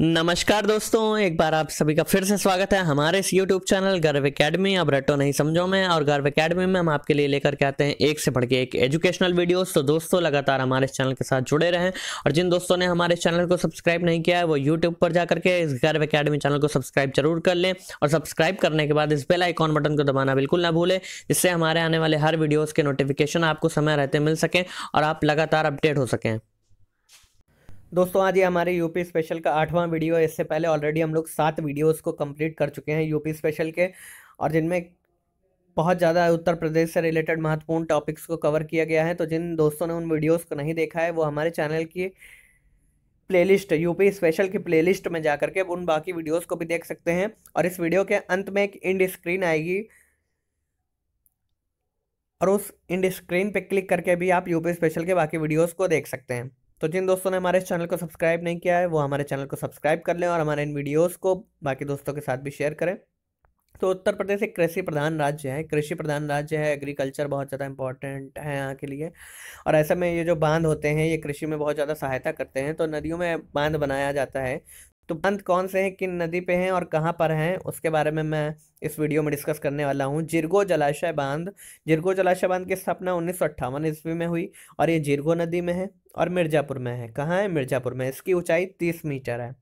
नमस्कार दोस्तों एक बार आप सभी का फिर से स्वागत है हमारे इस यूट्यूब चैनल गर्व एकेडमी अब रटो नहीं समझो मैं और गर्व एकेडमी में हम आपके लिए लेकर के आते हैं एक से बढ़ के एक एजुकेशनल वीडियोस तो दोस्तों लगातार हमारे चैनल के साथ जुड़े रहें और जिन दोस्तों ने हमारे चैनल को सब्सक्राइब नहीं किया है वो यूट्यूब पर जाकर के इस गर्व अकेडमी चैनल को सब्सक्राइब जरूर कर लें और सब्सक्राइब करने के बाद इस बेल आइकॉन बटन को दबाना बिल्कुल ना भूलें जिससे हमारे आने वाले हर वीडियोज़ के नोटिफिकेशन आपको समय रहते मिल सकें और आप लगातार अपडेट हो सकें दोस्तों आज ये हमारे यूपी स्पेशल का आठवां वीडियो है इससे पहले ऑलरेडी हम लोग सात वीडियोस को कंप्लीट कर चुके हैं यूपी स्पेशल के और जिनमें बहुत ज़्यादा उत्तर प्रदेश से रिलेटेड महत्वपूर्ण टॉपिक्स को कवर किया गया है तो जिन दोस्तों ने उन वीडियोस को नहीं देखा है वो हमारे चैनल की प्लेलिस्ट यूपी स्पेशल की प्लेलिस्ट में जा करके उन बाकी वीडियोस को भी देख सकते हैं और इस वीडियो के अंत में एक इंड स्क्रीन आएगी और उस इंड स्क्रीन पर क्लिक करके भी आप यूपी स्पेशल के बाकी वीडियोज़ को देख सकते हैं तो जिन दोस्तों ने हमारे चैनल को सब्सक्राइब नहीं किया है वो हमारे चैनल को सब्सक्राइब कर लें और हमारे इन वीडियोस को बाकी दोस्तों के साथ भी शेयर करें तो उत्तर प्रदेश एक कृषि प्रधान राज्य है कृषि प्रधान राज्य है एग्रीकल्चर बहुत ज़्यादा इंपॉर्टेंट है यहाँ के लिए और ऐसे में ये जो बांध होते हैं ये कृषि में बहुत ज़्यादा सहायता करते हैं तो नदियों में बांध बनाया जाता है तो बांध कौन से हैं किन नदी पे हैं और कहाँ पर हैं उसके बारे में मैं इस वीडियो में डिस्कस करने वाला हूँ जिरगो जलाशय बांध जिरगो जलाशय बांध की स्थापना उन्नीस सौ ईस्वी में हुई और ये जिरगो नदी में है और मिर्ज़ापुर में है कहाँ है मिर्ज़ापुर में इसकी ऊंचाई तीस मीटर है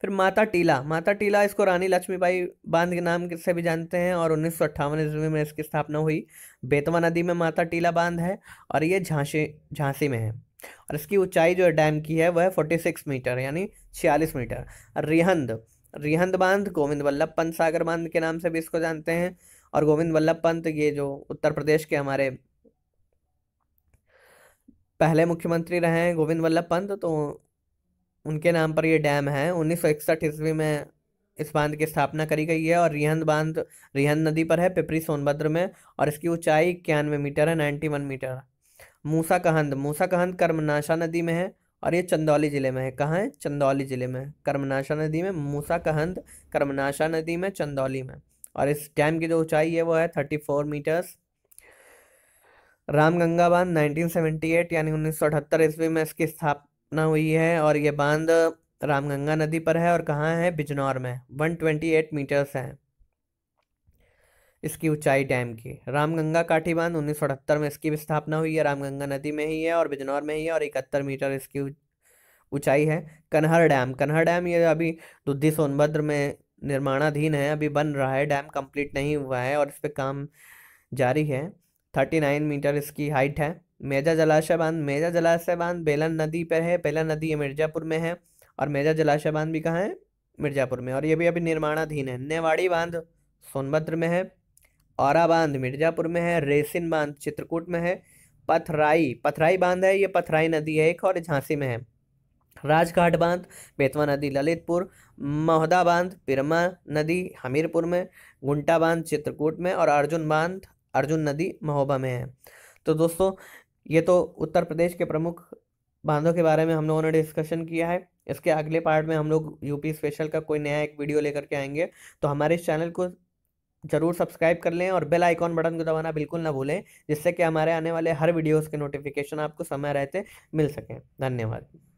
फिर माता टीला माता टीला इसको रानी लक्ष्मीबाई बांध के नाम से भी जानते हैं और उन्नीस सौ अट्ठावन ईस्वी में इसकी स्थापना हुई बेतवा नदी में माता टीला बांध है और ये झांसी झांसी में है और इसकी ऊंचाई जो है डैम की है वह फोर्टी सिक्स मीटर यानी छियालीस मीटर रिहंद रिहंद बांध गोविंद वल्लभ पंत सागर बांध के नाम से भी इसको जानते हैं और गोविंद वल्लभ पंत ये जो उत्तर प्रदेश के हमारे पहले मुख्यमंत्री रहे हैं गोविंद वल्लभ पंत तो उनके नाम पर ये डैम है उन्नीस सौ इकसठ ईस्वी में इस बांध की स्थापना करी गई है और रिहंद बांध रिहंद नदी पर है पिपरी सोनभद्र में और इसकी ऊंचाई इक्यानवे मीटर है ninety one metre Musakhand Musakhand Karmanasha नदी में है और ये चंदौली ज़िले में है कहाँ है चंदौली ज़िले में कर्मनाशा नदी में मूसा कहंद कर्मनाशा नदी में चंदौली में और इस डैम की जो ऊंचाई है वो है thirty four metres Ram Ganga बांध 1978 यानी 1978 ईस्वी में इसकी स्थापना हुई है और ये बांध रामगंगा नदी पर है और कहाँ है बिजनौर में 128 मीटर्स है इसकी ऊंचाई डैम की रामगंगा काठी बांध उन्नीस में इसकी भी स्थापना हुई है रामगंगा नदी में ही है और बिजनौर में ही है और इकहत्तर मीटर इसकी ऊंचाई है कन्हर डैम कन्हर डैम ये अभी दुद्धी सोनभद्र में निर्माणाधीन है अभी बन रहा है डैम कंप्लीट नहीं हुआ है और इस पर काम जारी है थर्टी नाइन मीटर इसकी हाइट है मेजा जलाशय बांध मेजा जलाशय बांध बेलन नदी पर है बेलन नदी ये मिर्ज़ापुर में है और मेजा जलाशय बांध भी कहाँ है मिर्ज़ापुर में और ये भी अभी निर्माणाधीन है नेवाड़ी बांध सोनभद्र में है औरा बांध मिर्ज़ापुर में है रेसिन बांध चित्रकूट में है पथराई पथराई बांध है ये पथराई नदी है एक और झांसी में है राजघाट बांध बेतवा नदी ललितपुर महोदा बांध पिरमा नदी हमीरपुर में गुंटा बांध चित्रकूट में और अर्जुन बांध अर्जुन नदी महोबा में है तो दोस्तों ये तो उत्तर प्रदेश के प्रमुख बांधों के बारे में हम लोगों ने डिस्कशन किया है इसके अगले पार्ट में हम लोग यूपी स्पेशल का कोई नया एक वीडियो लेकर के आएंगे तो हमारे इस चैनल को जरूर सब्सक्राइब कर लें और बेल आइकॉन बटन को दबाना बिल्कुल ना भूलें जिससे कि हमारे आने वाले हर वीडियोस के नोटिफिकेशन आपको समय रहते मिल सकें धन्यवाद